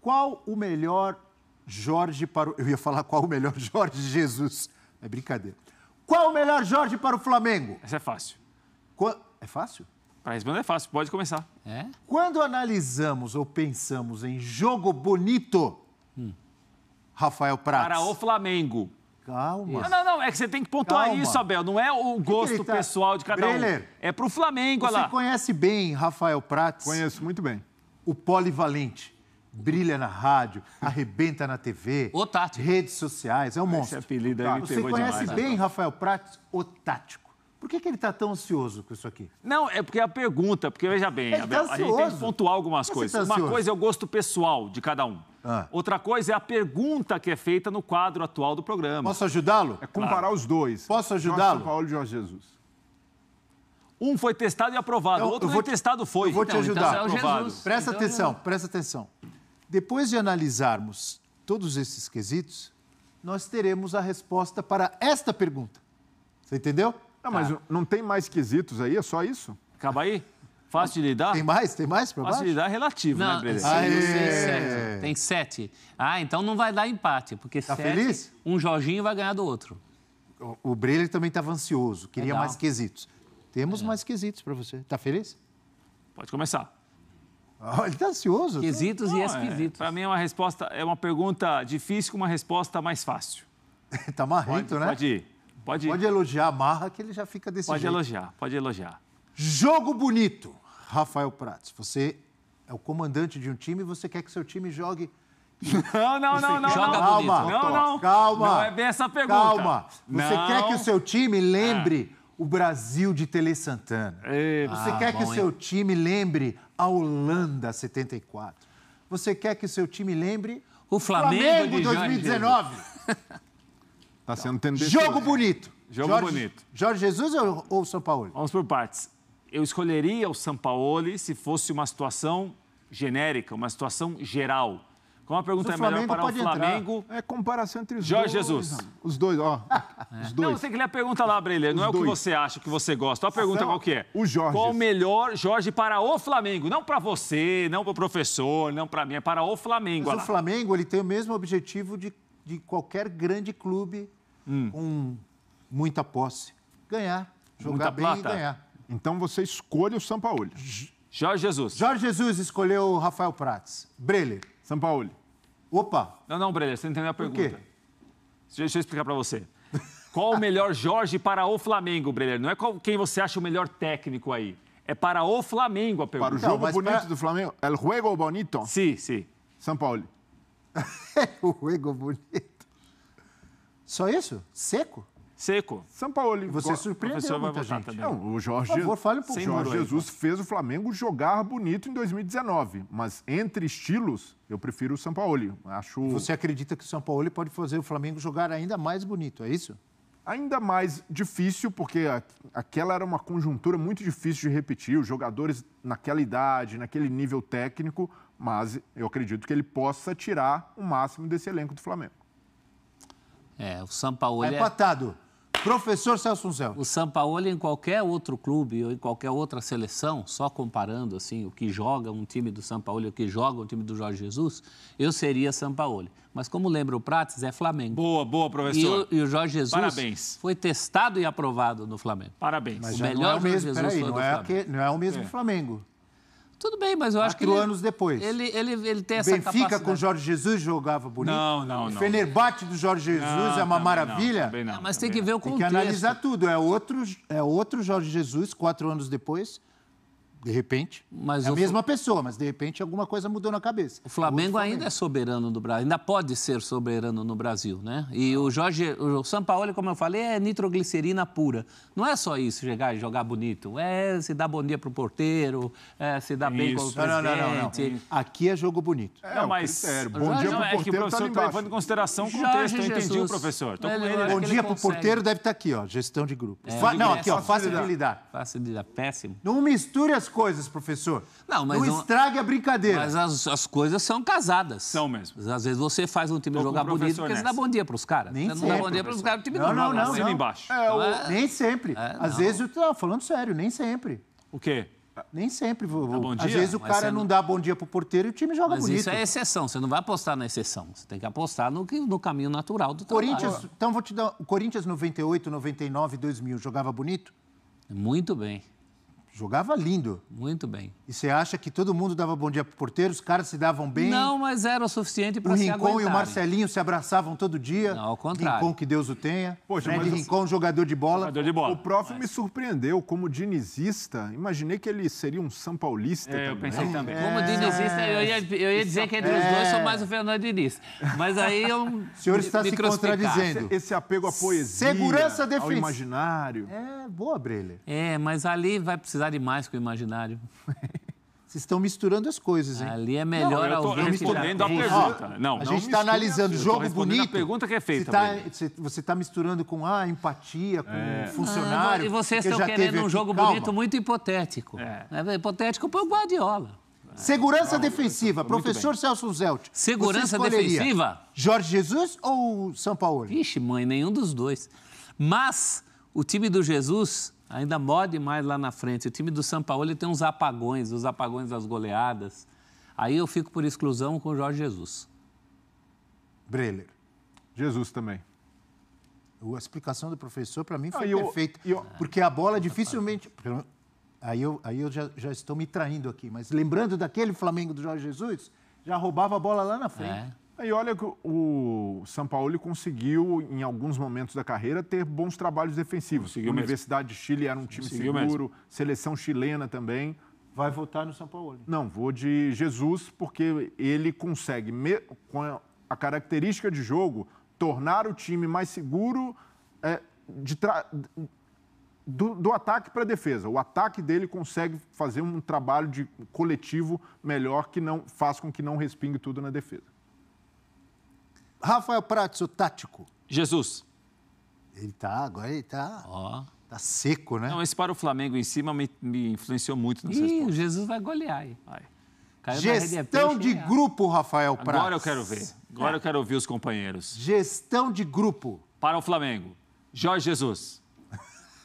Qual o melhor Jorge para. O... Eu ia falar qual o melhor Jorge Jesus. É brincadeira. Qual o melhor Jorge para o Flamengo? Essa é fácil. Qual... É fácil? Para responder é fácil, pode começar. É? Quando analisamos ou pensamos em jogo bonito, hum. Rafael Prats. Para o Flamengo. Calma. Não, não, não. É que você tem que pontuar Calma. isso, Abel. Não é o gosto que que tá... pessoal de cada Breler, um. É pro Flamengo, olha lá. Você conhece bem Rafael Prats? Conheço muito bem. O polivalente brilha na rádio, arrebenta na TV, o tático. redes sociais, é um monstro. Esse apelido aí me tá. Você conhece demais, bem né? Rafael Prates, o tático. Por que, que ele está tão ansioso com isso aqui? Não, é porque é a pergunta, porque veja bem, ele Abel, tá a gente tem que pontuar algumas coisas. Tá Uma coisa é o gosto pessoal de cada um. Ah. Outra coisa é a pergunta que é feita no quadro atual do programa. Posso ajudá-lo? É comparar claro. os dois. Posso ajudá-lo? Paulo e Jorge Jesus. Um foi testado e aprovado, o então, outro foi testado testado foi. Eu vou então, te então ajudar. Então, é Jesus. Presta então, atenção, presta atenção. Depois de analisarmos todos esses quesitos, nós teremos a resposta para esta pergunta. Você entendeu? Não, mas tá. não tem mais quesitos aí? É só isso? Acaba aí? Fácil de lidar? Tem mais? Tem mais para Fácil de lidar é relativo, né, não, né, Brede? Tem, tem sete. Ah, então não vai dar empate, porque tá sete, feliz? um Jorginho vai ganhar do outro. O, o também estava ansioso, queria Legal. mais quesitos. Temos é. mais quesitos para você. Tá feliz? Pode começar. Oh, ele está ansioso. Quesitos e é. esquisitos. É, Para mim, é uma resposta, é uma pergunta difícil com uma resposta mais fácil. tá marrento, pode, né? Pode ir. Pode, ir. pode elogiar a marra que ele já fica desse pode jeito. Pode elogiar, pode elogiar. Jogo bonito, Rafael Prates. Você é o comandante de um time e você quer que seu time jogue não, não, não, não. Joga calma, bonito. não, não. Calma. Não é bem essa pergunta. Calma. Você não. quer que o seu time lembre o Brasil de Tele Santana. você ah, quer bom, que o seu time lembre a Holanda 74. Você quer que o seu time lembre o Flamengo, Flamengo de 2019. Está sendo tendencioso. Jogo bonito. Jogo Jorge, bonito. Jorge Jesus ou, ou São Paulo? Vamos por partes. Eu escolheria o São Paulo se fosse uma situação genérica, uma situação geral. Qual a pergunta é melhor para o Flamengo. Entrar. É comparação entre os Jorge dois. Jorge Jesus. Os dois, ó. Ah, é. Os dois. Não, você que ler a pergunta lá, Breler. Não é o que você acha, o que você gosta. A pergunta então, qual que é? O Jorge. Qual o melhor Jorge para o Flamengo? Não para você, não para o professor, não para mim. É para o Flamengo. Mas o Flamengo ele tem o mesmo objetivo de, de qualquer grande clube hum. com muita posse. Ganhar. Jogar muita bem plata. e ganhar. Então você escolhe o São Paulo. Jorge Jesus. Jorge Jesus escolheu o Rafael Prates. Breler. São Paulo. Opa! Não, não, Breler, você não entendeu a pergunta. Por quê? Deixa eu explicar para você. Qual o melhor Jorge para o Flamengo, Breler? Não é qual, quem você acha o melhor técnico aí. É para o Flamengo a pergunta. Para o jogo não, bonito para... do Flamengo. El é juego bonito. Sim, sim. São Paulo. É o juego bonito. Só isso? Seco? Seco. São Paulo. Você surpreendeu muita gente. Também. Não, o Jorge, Por favor, fale pro Jorge aí, Jesus fez o Flamengo jogar bonito em 2019, mas entre estilos, eu prefiro o São Paulo. Acho... Você acredita que o São Paulo pode fazer o Flamengo jogar ainda mais bonito, é isso? Ainda mais difícil, porque aquela era uma conjuntura muito difícil de repetir, os jogadores naquela idade, naquele nível técnico, mas eu acredito que ele possa tirar o máximo desse elenco do Flamengo. É, o São Paulo é, é empatado. É... Professor Celso Céu. O Sampaoli, em qualquer outro clube ou em qualquer outra seleção, só comparando assim o que joga um time do Sampaoli, o que joga um time do Jorge Jesus, eu seria Sampaoli. Mas como lembra o Prates, é Flamengo. Boa, boa, professor. E o, e o Jorge Jesus Parabéns. foi testado e aprovado no Flamengo. Parabéns. Mas o melhor não é o mesmo, Jorge Jesus peraí, não, é que, não é o mesmo é. Flamengo. Tudo bem, mas eu acho que. Quatro anos depois. Ele, ele, ele tem essa Benfica capacidade. com Jorge Jesus jogava bonito. Não, não, não. O Fenerbahçe do Jorge Jesus não, é uma maravilha. Não, também não, mas também tem que ver o contexto. Tem que analisar tudo. É outro, é outro Jorge Jesus, quatro anos depois, de repente, mas é a mesma pessoa, mas de repente alguma coisa mudou na cabeça. O Flamengo, Flamengo, ainda é soberano no Brasil, ainda pode ser soberano no Brasil, né? E ah. o Jorge, o Sampaoli, como eu falei, é nitroglicerina pura. Não é só isso, chegar e jogar bonito. É se dar bom dia pro porteiro, é se dar bem com o presidente. Não, não, não, Aqui é jogo bonito. É, não, mas é, bom dia pro porteiro é que o tá professor está tá levando em consideração o contexto, Jorge eu entendi Jesus. o professor. Tô então, com ele. Bom dia pro porteiro deve estar tá aqui, ó, gestão de grupo. É, não, é aqui, ó, fácil fácil de lidar de lidar péssimo. Não misture as coisas, professor. Não, mas não, não estrague a brincadeira. Mas as, as coisas são casadas. São mesmo. Às vezes você faz um time Tô jogar bonito porque você dá bom dia para os caras. Nem você sempre. Não dá bom dia para os caras, o time não, não Não, não, não. embaixo. É, o... É? Nem sempre. É, Às vezes, eu... Ah, falando sério, nem sempre. O quê? Nem sempre. Vou, Às vezes o Mas cara não... não... dá bom dia pro porteiro e o time joga Mas bonito. Isso é exceção, você não vai apostar na exceção. Você tem que apostar no, no caminho natural do Corinthians, trabalho. Então vou te dar. O Corinthians 98, 99, 2000 jogava bonito? Muito bem. Jogava lindo. Muito bem. E você acha que todo mundo dava bom dia pro porteiro, os caras se davam bem? Não, mas era o suficiente para se Rincon aguentarem. e o Marcelinho se abraçavam todo dia. Não, ao contrário. Rincon, que Deus o tenha. Poxa, Fred mas Rincon, assim, jogador de bola. Jogador de bola. O prof mas... me surpreendeu como dinizista. Imaginei que ele seria um São Paulista é, também. Eu pensei também. É... Como dinizista, eu ia, eu ia dizer que entre é... os dois sou mais o Fernando Diniz. Mas aí eu O senhor está me se contradizendo. Esse apego à poesia, Segurança ao imaginário. É, boa, Brelha. É, mas ali vai precisar demais com o imaginário. Vocês estão misturando as coisas, hein? Ali é melhor não, eu tô, alguém eu respondendo a pergunta. Né? não, a gente está analisando o jogo bonito. A pergunta que é feita. Tá você está misturando com ah, empatia, com é. funcionário. Ah, e vocês estão querendo um jogo Calma. bonito muito hipotético. É. Né? é hipotético para o Guardiola. Segurança defensiva, professor bem. Celso Zelt. Segurança defensiva? Jorge Jesus ou São Paulo? Vixe, mãe, nenhum dos dois. Mas o time do Jesus ainda morde mais lá na frente. O time do São Paulo tem uns apagões, os apagões das goleadas. Aí eu fico por exclusão com o Jorge Jesus. Breler. Jesus também. A explicação do professor, para mim, foi ah, eu, perfeita. Eu... Porque a bola dificilmente. Aí eu, aí eu já, já estou me traindo aqui, mas lembrando daquele Flamengo do Jorge Jesus, já roubava a bola lá na frente. É. E olha que o São Paulo conseguiu, em alguns momentos da carreira, ter bons trabalhos defensivos. Conseguiu Universidade mesmo. de Chile era um time Conseguiu seguro, mesmo. seleção chilena também. Vai votar no São Paulo? Não, vou de Jesus, porque ele consegue, com a característica de jogo, tornar o time mais seguro é, tra... do, do ataque para a defesa. O ataque dele consegue fazer um trabalho de coletivo melhor que não faz com que não respingue tudo na defesa. Rafael Prates, o tático. Jesus. Ele tá, agora ele tá. Ó. Oh. Tá seco, né? Não, esse para o Flamengo em cima me, me influenciou muito nessa Ih, o Jesus vai golear aí. Vai. Caiu Gestão de né? grupo, Rafael Prates. Agora eu quero ver. Agora é. eu quero ouvir os companheiros. Gestão de grupo. Para o Flamengo, Jorge Jesus.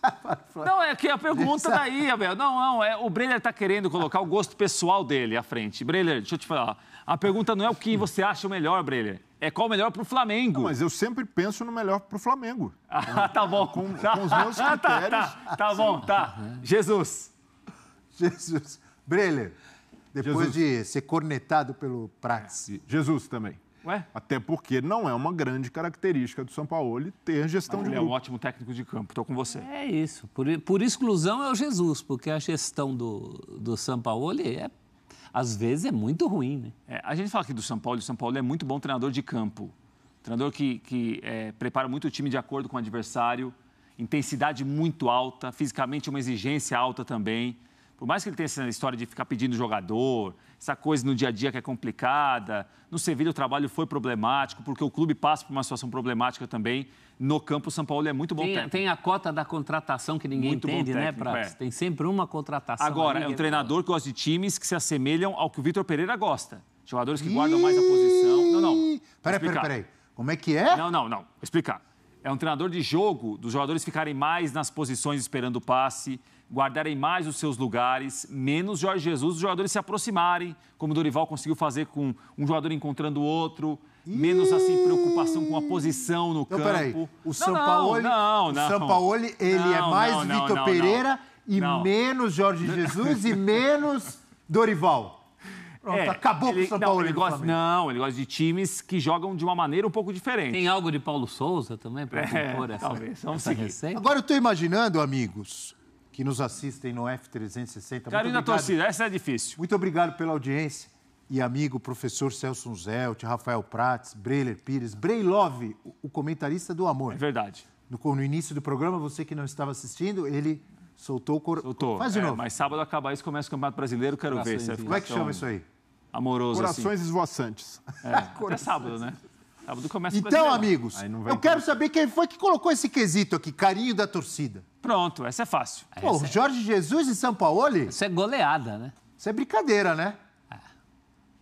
Não, é que a pergunta daí, Abel. Não, não, é, o Breler está querendo colocar o gosto pessoal dele à frente. Breler, deixa eu te falar. A pergunta não é o que você acha é é o melhor, Breler. É qual o melhor para o Flamengo. Não, mas eu sempre penso no melhor para o Flamengo. Ah, tá bom. Com, com tá. os meus critérios. tá, tá, tá bom, tá. Jesus. Jesus. Breler, depois Jesus. de ser cornetado pelo Praxis. É. Jesus também. Ué? Até porque não é uma grande característica do São Paulo ter gestão Mas de ele grupo. Ele é um ótimo técnico de campo, estou com você. É isso. Por, por exclusão é o Jesus, porque a gestão do, do São Paulo é, às vezes é muito ruim. Né? É, a gente fala aqui do São Paulo, o São Paulo é muito bom treinador de campo. Treinador que, que é, prepara muito o time de acordo com o adversário, intensidade muito alta, fisicamente uma exigência alta também. Por mais que ele tenha essa história de ficar pedindo jogador, essa coisa no dia a dia que é complicada, no Sevilha o trabalho foi problemático, porque o clube passa por uma situação problemática também. No campo, o São Paulo é muito bom tem, técnico. Tem a cota da contratação que ninguém muito entende, né, técnico, né, Prats? É. Tem sempre uma contratação. Agora, é um treinador fala. que gosta de times que se assemelham ao que o Vitor Pereira gosta. Jogadores que Iiii... guardam mais a posição. Não, não. Peraí, peraí, peraí. Como é que é? Não, não, não. Vou explicar. É um treinador de jogo, dos jogadores ficarem mais nas posições esperando o passe, guardarem mais os seus lugares, menos Jorge Jesus, os jogadores se aproximarem, como o Dorival conseguiu fazer com um jogador encontrando o outro, menos assim preocupação com a posição no então, campo. Peraí. O não, Sampaoli, é não, não, o Sampaoli, ele não, é mais Vitor Pereira e menos Jorge Jesus e menos Dorival. Pronto, é, acabou ele, com o São Paulo. Não ele, gosta, não, ele gosta de times que jogam de uma maneira um pouco diferente. Tem algo de Paulo Souza também para é, compor é, essa, talvez, vamos essa receita? Agora eu estou imaginando, amigos, que nos assistem no F360. Carinho da torcida, essa é difícil. Muito obrigado pela audiência. E amigo, professor Celso Zelt, Rafael Prats, Breiler Pires, Breilove, o comentarista do amor. É verdade. No, no início do programa, você que não estava assistindo, ele soltou o cor... Soltou. Faz de é, novo. Mas sábado acabar isso, começa o Campeonato Brasileiro, quero Graças ver. É Como é que chama isso aí? amoroso. Assim. Corações assim. esvoaçantes. É, Corações. sábado, né? Sábado começa Então, amigos, eu quero saber quem foi que colocou esse quesito aqui, carinho da torcida. Pronto, essa é fácil. Pô, essa é- Jorge Jesus e São Paulo? Isso é goleada, né? Isso é brincadeira, né? É.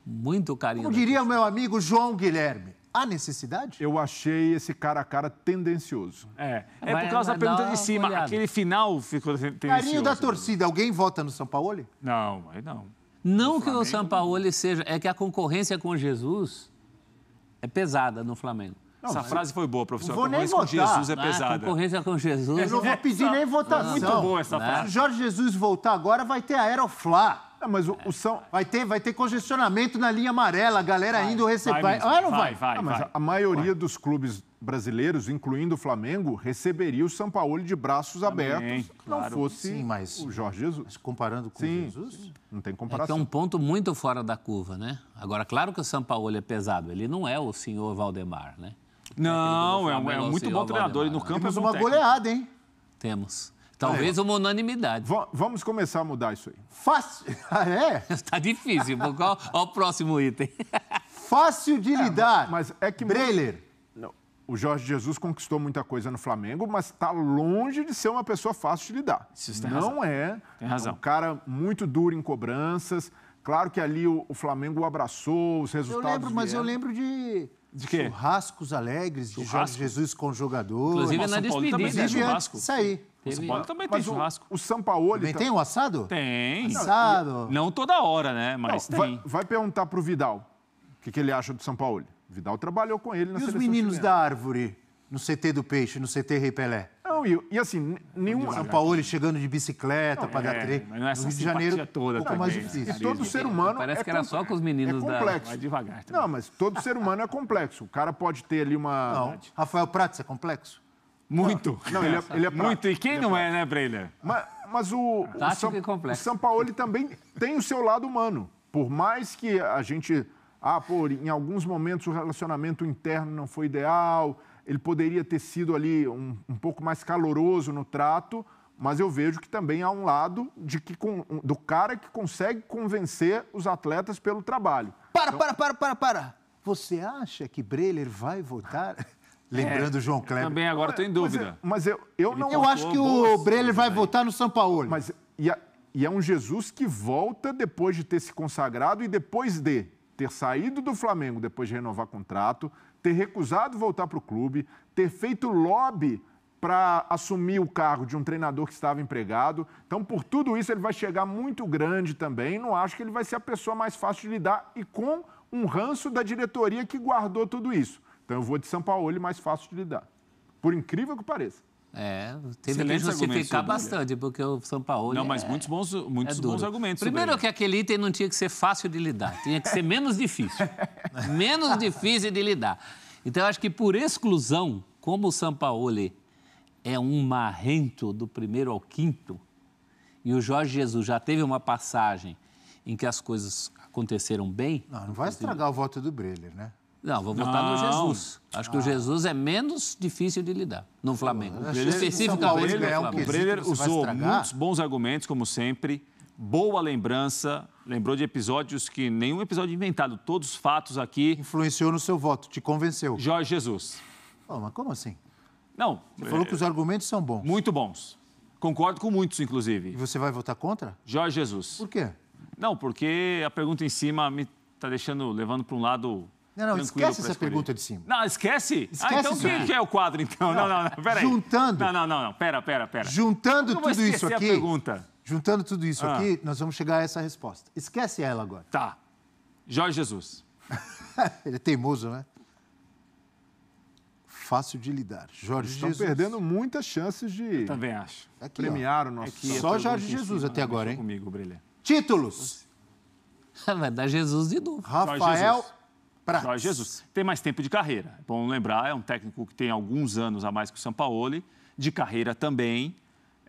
muito carinho. Como diria o meu amigo João Guilherme. Há necessidade? Eu achei esse cara a cara tendencioso. É, é vai, por causa da pergunta de cima. Aquele final ficou tendencioso. Carinho da torcida, alguém vota no São Paulo? Não, aí não. Não que o Paulo seja, é que a concorrência com Jesus é pesada no Flamengo. Não, Essa frase foi boa, professor. Vou a concorrência nem votar. com Jesus é ah, pesada. A concorrência com Jesus. Eu não vou é pedir nem votação. Muito boa essa é? frase. Se o Jorge Jesus voltar agora, vai ter Aeroflá. mas o, é. o, São. Vai ter, vai ter congestionamento na linha amarela, a galera vai, indo receber. Vai, ah, não vai. vai, vai ah, mas a maioria dos clubes brasileiros, incluindo o Flamengo, receberia o São Paulo de braços Também, abertos, claro. não fosse sim, mas, o Jorge Jesus. Mas comparando com sim, Jesus, sim. não tem é é comparação. É, é um ponto muito fora da curva, né? Agora, claro que o São Paulo é pesado, ele não é o senhor Valdemar, né? Não, é, é, um, é muito bom treinador Valdemar, e né? no campo Temos é uma técnico. goleada, hein? Temos. Talvez uma unanimidade. V vamos começar a mudar isso aí. Fácil. Ah, é? Está difícil. Qual, qual o próximo item? Fácil de lidar. Mas, mas é que. Breler. O Jorge Jesus conquistou muita coisa no Flamengo, mas está longe de ser uma pessoa fácil de lidar. Isso tem Não razão. é. Tem razão. É um cara muito duro em cobranças. Claro que ali o, o Flamengo o abraçou, os resultados. Eu lembro, vieram. mas eu lembro de. De quê? Churrascos alegres, Churrasco. de Jorge Jesus com jogador. Inclusive, na despedida. Inclusive, né? churrasco. isso aí. O São Paulo também ter tem churrasco. O, o São Paulo também tá... tem o um assado? Tem. Assado. Não, não toda hora, né? Mas não, tem. Vai, vai perguntar pro Vidal o que, que ele acha do São Paulo. Vidal trabalhou com ele na e E os meninos da Árvore, no CT do Peixe, no CT Rei Pelé? Não, e, e assim, nenhum. São Paulo chegando de bicicleta para é, dar treino. É no Rio de Janeiro. toda não, também, mas difícil. É, todo ser humano. Parece é que era só com os meninos é complexo. da. Vai devagar. Também. Não, mas todo ser humano é complexo. O cara pode ter ali uma. Não. Rafael Prats é complexo? Muito. Não, ele, é, ele é Muito. E quem não é, né, Breiner? Mas, mas o, o, São, o São Paulo também tem o seu lado humano. Por mais que a gente ah, pô, em alguns momentos o relacionamento interno não foi ideal, ele poderia ter sido ali um, um pouco mais caloroso no trato, mas eu vejo que também há um lado de que do cara que consegue convencer os atletas pelo trabalho. Para, então... para, para, para, para. Você acha que Breler vai votar? Lembrando é, o João Kleber. Também agora estou em dúvida. Mas, é, mas eu, eu não... Eu acho que o Breler vai votar no São Paulo. Mas, e, a, é, e é um Jesus que volta depois de ter se consagrado e depois de ter saído do Flamengo depois de renovar contrato, ter recusado voltar para o clube, ter feito lobby para assumir o cargo de um treinador que estava empregado. Então, por tudo isso, ele vai chegar muito grande também. Não acho que ele vai ser a pessoa mais fácil de lidar e com um ranço da diretoria que guardou tudo isso. Então, eu vou de São Paulo mais fácil de lidar. Por incrível que pareça. É, teve que justificar bastante, porque o São Paulo. Não, é- mas é, muitos bons, muitos é bons argumentos. Primeiro, que aquele item não tinha que ser fácil de lidar, tinha que ser menos difícil. menos difícil de lidar. Então, eu acho que por exclusão, como o São Paulo é um marrento do primeiro ao quinto, e o Jorge Jesus já teve uma passagem em que as coisas aconteceram bem. Não, não vai estragar o voto do Breler, né? Não, vou votar não. no Jesus. Acho que ah. o Jesus é menos difícil de lidar no Flamengo. O Breler, especificamente o Flamengo. O Breler usou muitos bons argumentos, como sempre. Boa lembrança. Lembrou de episódios que nenhum episódio inventado, todos os fatos aqui. Influenciou no seu voto, te convenceu. Jorge Jesus. Oh, mas como assim? Não. Você é... falou que os é, argumentos são bons. Muito bons. Concordo com muitos, inclusive. E você vai votar contra? Jorge Jesus. Por quê? Não, porque a pergunta em cima me está deixando, levando para um lado não, não, esquece essa pergunta de cima. Não, esquece? esquece ah, então quem que é o quadro, então? Não, não, não, não peraí. Juntando. Não, não, não, não, pera, pera, pera. Juntando tudo isso aqui. A pergunta. Juntando tudo isso ah. aqui, nós vamos chegar a essa resposta. Esquece ela agora. Tá. Jorge Jesus. Ele é teimoso, né? Fácil de lidar. Jorge Estão Jesus. perdendo muitas chances de. Eu também acho. Tá aqui, premiar ó. o nosso. Aqui, é Só Jorge Jesus até agora, hein? Comigo, Brilha. Títulos. Vai dar Jesus de novo. Rafael. Prates. Jorge Jesus. Tem mais tempo de carreira. É bom lembrar, é um técnico que tem alguns anos a mais que o Sampaoli, de carreira também.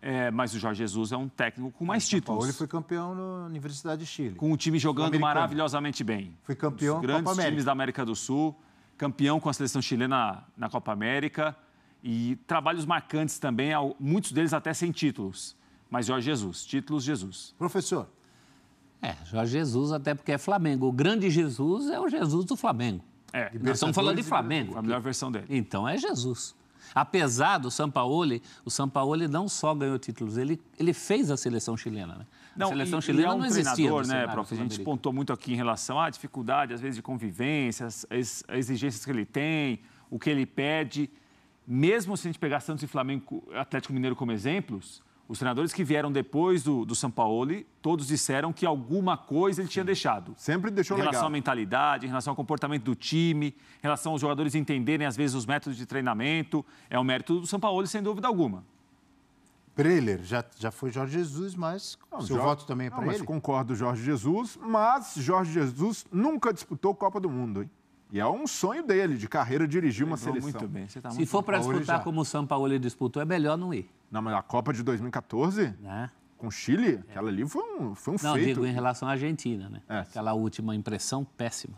É, mas o Jorge Jesus é um técnico com é, mais títulos. Ele foi campeão na Universidade de Chile. Com o time jogando maravilhosamente bem. Foi campeão um dos grandes Copa times da América do Sul, campeão com a seleção chilena na Copa América e trabalhos marcantes também, muitos deles até sem títulos. Mas Jorge Jesus, títulos Jesus. Professor, é, Jorge Jesus, até porque é Flamengo. O grande Jesus é o Jesus do Flamengo. É, nós estamos falando de Flamengo. A melhor versão dele. Então é Jesus. Apesar do Sampaoli, o Sampaoli não só ganhou títulos, ele, ele fez a seleção chilena, né? Não, a seleção e, chilena e é um não existia. né, prof? A gente pontou muito aqui em relação à dificuldade, às vezes, de convivência, as, as exigências que ele tem, o que ele pede. Mesmo se a gente pegar Santos e Flamengo, Atlético Mineiro como exemplos, os treinadores que vieram depois do, do Sampaoli, todos disseram que alguma coisa ele tinha deixado. Sempre deixou Em relação legal. à mentalidade, em relação ao comportamento do time, em relação aos jogadores entenderem, às vezes, os métodos de treinamento. É o mérito do Sampaoli, sem dúvida alguma. Preller, já, já foi Jorge Jesus, mas não, seu Jorge, voto também é para ele? Mas concordo, Jorge Jesus, mas Jorge Jesus nunca disputou Copa do Mundo, hein? E é um sonho dele, de carreira, dirigir uma seleção. muito bem. Você tá Se for para disputar já... como o São Paulo disputou, é melhor não ir. Não, mas a Copa de 2014, né? com o Chile, é. aquela ali foi um, foi um não, feito. Não, digo em relação à Argentina, né? É. Aquela última impressão péssima.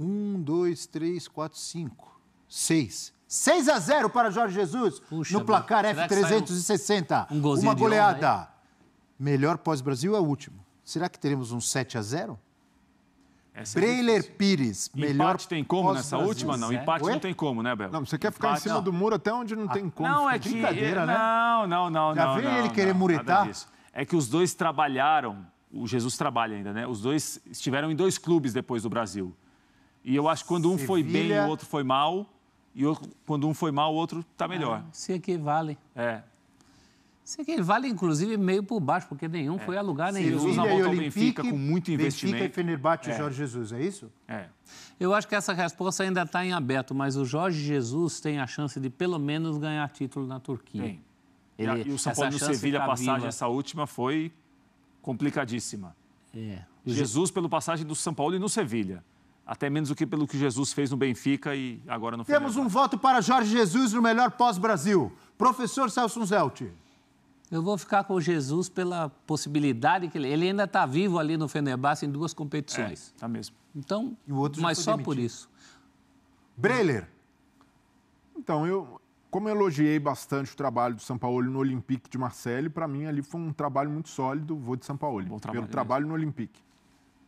Um, dois, três, quatro, cinco, seis. 6 a 0 para Jorge Jesus Puxa, no placar F360. Um, uma goleada. Melhor pós-Brasil é o último. Será que teremos um 7 a 0? Essa Breiler é Pires, melhor. Empate tem como nessa Brasil. última? Não, empate Ué? não tem como, né, Belo? Não, você quer ficar empate, em cima não. do muro até onde não ah, tem como. Não, é que. Brincadeira, né? Não, não, não. Já não, vem ele querer não, muretar? É que os dois trabalharam, o Jesus trabalha ainda, né? Os dois estiveram em dois clubes depois do Brasil. E eu acho que quando um Sevilha... foi bem, o outro foi mal. E quando um foi mal, o outro está melhor. Ah, se equivale. É. Sei que ele vale, inclusive, meio por baixo, porque nenhum é. foi alugar nenhum. Jesus e Olympique, Benfica com muito investimento. Benfica e Fenerbahçe, é. Jorge Jesus, é isso? É. Eu acho que essa resposta ainda está em aberto, mas o Jorge Jesus tem a chance de, pelo menos, ganhar título na Turquia. Tem. Ele, e o São Paulo do Sevilha, tá a passagem, viva. essa última foi complicadíssima. É. Jesus pelo passagem do São Paulo e no Sevilha. Até menos do que pelo que Jesus fez no Benfica e agora no Temos Fenerbahçe. um voto para Jorge Jesus no melhor pós-Brasil. Professor Celso Zelti. Eu vou ficar com Jesus pela possibilidade que ele, ele ainda está vivo ali no Fenerbahçe em duas competições. Está é, tá mesmo. Então, mas só demitido. por isso. Breler. Então, eu, como eu elogiei bastante o trabalho do São Paulo no Olympique de Marseille, para mim ali foi um trabalho muito sólido, vou de São Paulo, pelo trabalho no Olympique.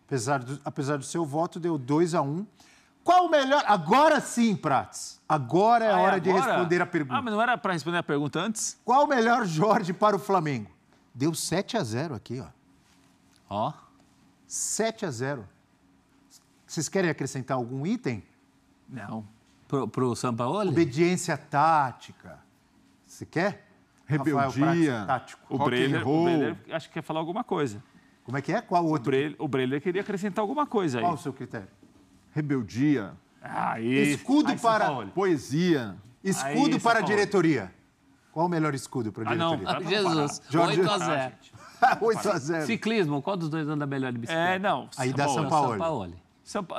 Apesar do, apesar do seu voto, deu 2 a 1 um. Qual o melhor. Agora sim, Prats. Agora é a ah, é hora de responder a ah, pergunta. Ah, mas não era para responder a pergunta antes? Qual o melhor Jorge para o Flamengo? Deu 7 a 0 aqui, ó. Ó. 7 a 0. Vocês querem acrescentar algum item? Não. Pro, pro Sampaoli? Obediência tática. Você quer? Rebeldia. Prats, tático. O Breler, o Breler, acho que quer falar alguma coisa. Como é que é? Qual outro? O Breler, o Breler queria acrescentar alguma coisa aí. Qual o seu critério? rebeldia, escudo para poesia, escudo aí, para a diretoria. Qual o melhor escudo para a diretoria? Ah, não, Jesus, Jorge... 8 ah, ah, a 0. 8 a 0. Ciclismo, qual dos dois anda melhor de é, bicicleta? É, não, aí dá São Paulo. São Paulo.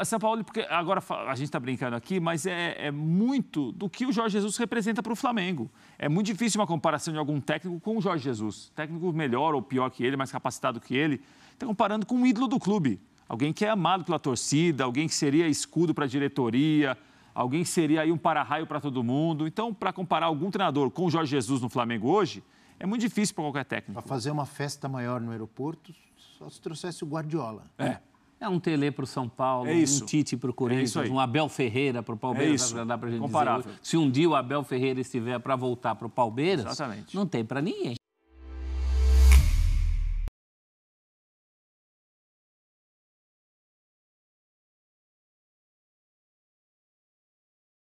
São, Paulo, porque agora a gente está brincando aqui, mas é, é, muito do que o Jorge Jesus representa para o Flamengo. É muito difícil uma comparação de algum técnico com o Jorge Jesus. Técnico melhor ou pior que ele, mais capacitado que ele. Está comparando com um ídolo do clube alguém que é amado pela torcida, alguém que seria escudo para a diretoria, alguém que seria aí um para-raio para todo mundo. Então, para comparar algum treinador com o Jorge Jesus no Flamengo hoje, é muito difícil para qualquer técnico. Para fazer uma festa maior no aeroporto, só se trouxesse o Guardiola. É. É um Tele para o São Paulo, é um Tite para o é Corinthians, é um Abel Ferreira para o Palmeiras. É dá para gente Comparável. dizer. Se um dia o Abel Ferreira estiver para voltar para o Palmeiras, Exatamente. não tem para ninguém.